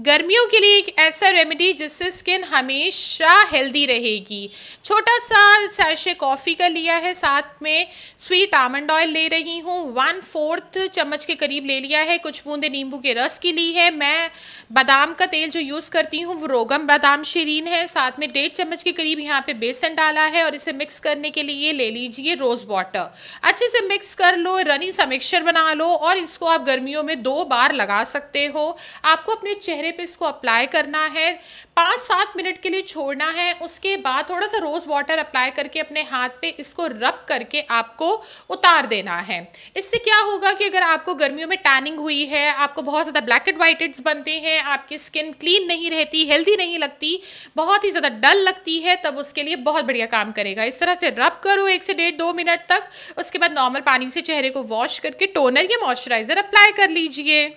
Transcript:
गर्मियों के लिए एक ऐसा रेमेडी जिससे स्किन हमेशा हेल्दी रहेगी छोटा सा सैशे कॉफ़ी का लिया है साथ में स्वीट आमंड ऑयल ले रही हूँ वन फोर्थ चम्मच के करीब ले लिया है कुछ बूंदे नींबू के रस की ली है मैं बादाम का तेल जो यूज़ करती हूँ वो रोगम बादाम शरीन है साथ में डेढ़ चम्मच के करीब यहाँ पे बेसन डाला है और इसे मिक्स करने के लिए ले लीजिए रोज़ वाटर अच्छे से मिक्स कर लो रनिंग सा मिक्सचर बना लो और इसको आप गर्मियों में दो बार लगा सकते हो आपको अपने चेहरे पर इसको अप्लाई करना है पाँच सात मिनट के लिए छोड़ना है उसके बाद थोड़ा सा रोज़ वाटर अप्लाई करके अपने हाथ पर इसको रब करके आपको उतार देना है इससे क्या होगा कि अगर आपको गर्मियों में टैनिंग हुई है आपको बहुत ज़्यादा ब्लैक एंड वाइट बनते हैं आपकी स्किन क्लीन नहीं रहती हेल्दी नहीं लगती बहुत ही ज़्यादा डल लगती है तब उसके लिए बहुत बढ़िया काम करेगा इस तरह से रब करो एक से डेढ़ दो मिनट तक उसके बाद नॉर्मल पानी से चेहरे को वॉश करके टोनर या मॉइस्चराइज़र अप्लाई कर लीजिए